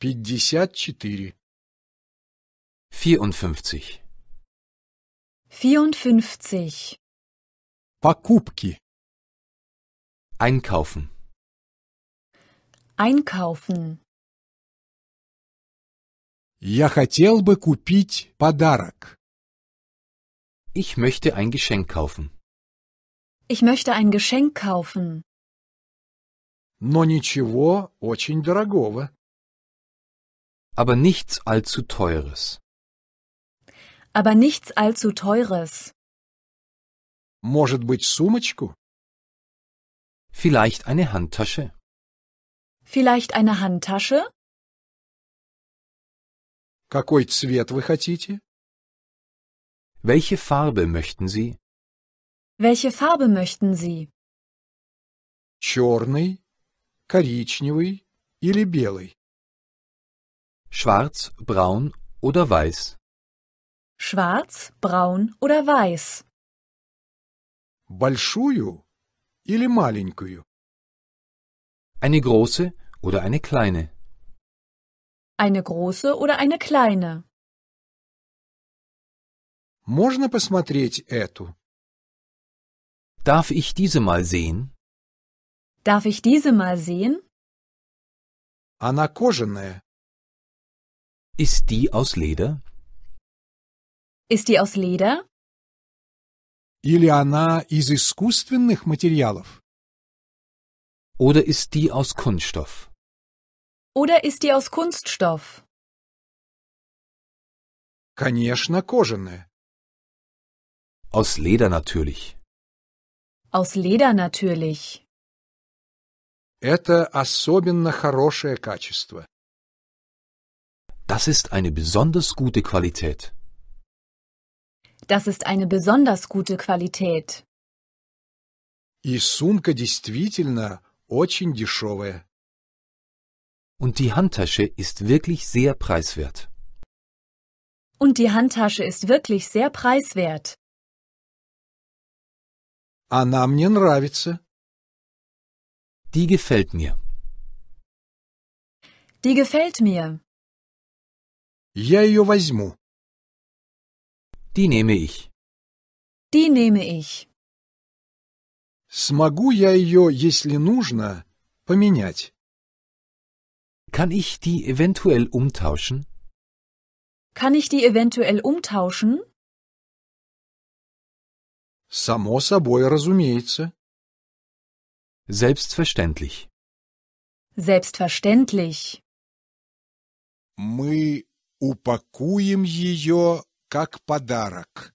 пятьдесят четыре. 54. 54. Покупки. Einkaufen. Einkaufen. Я хотел бы купить подарок. Ich möchte ein Geschenk kaufen. Ich möchte ein Geschenk kaufen. Но ничего очень дорогого aber nichts allzu teures. Aber nichts allzu teures. Может быть, сумочку? Vielleicht eine Handtasche. Vielleicht eine Handtasche? Какой цвет вы хотите? Welche Farbe möchten Sie? Welche Farbe möchten Sie? Черный, коричневый или белый? Schwarz, braun oder weiß? Schwarz, braun oder weiß? Большую или маленькую? Eine große oder eine kleine? Eine große oder eine kleine? Можно посмотреть эту? Darf ich diese mal sehen? Darf ich diese mal sehen? Она кожаная. Ist die aus Leder? Ist die aus Leder? Или она из искусственных материалов? Oder ist die aus Kunststoff? Oder ist die aus Kunststoff? Конечно, кожаная. Aus Leder natürlich. Aus Leder natürlich. Это особенно хорошее качество. Das ist eine besonders gute Qualität. Das ist eine besonders gute Qualität. И сумка действительно очень дешевая. Und die Handtasche ist wirklich sehr preiswert. Und die Handtasche ist wirklich sehr preiswert. Она мне нравится. Die gefällt mir. Die gefällt mir. Я ее возьму. Die nehme ich. Die nehme ich. Смогу я ее, если нужно, поменять? Kann ich die eventuell umtauschen? Kann ich die eventuell umtauschen? Само собой, разумеется. Selbstverständlich. Selbstverständlich. Мы Упакуем ее как подарок.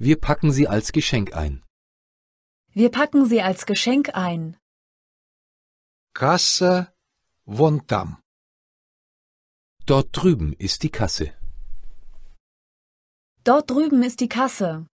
Wir packen sie als Geschenk ein. Wir packen sie als Geschenk ein. Kasse вон там. Dort drüben ist die Kasse. Dort drüben ist die Kasse.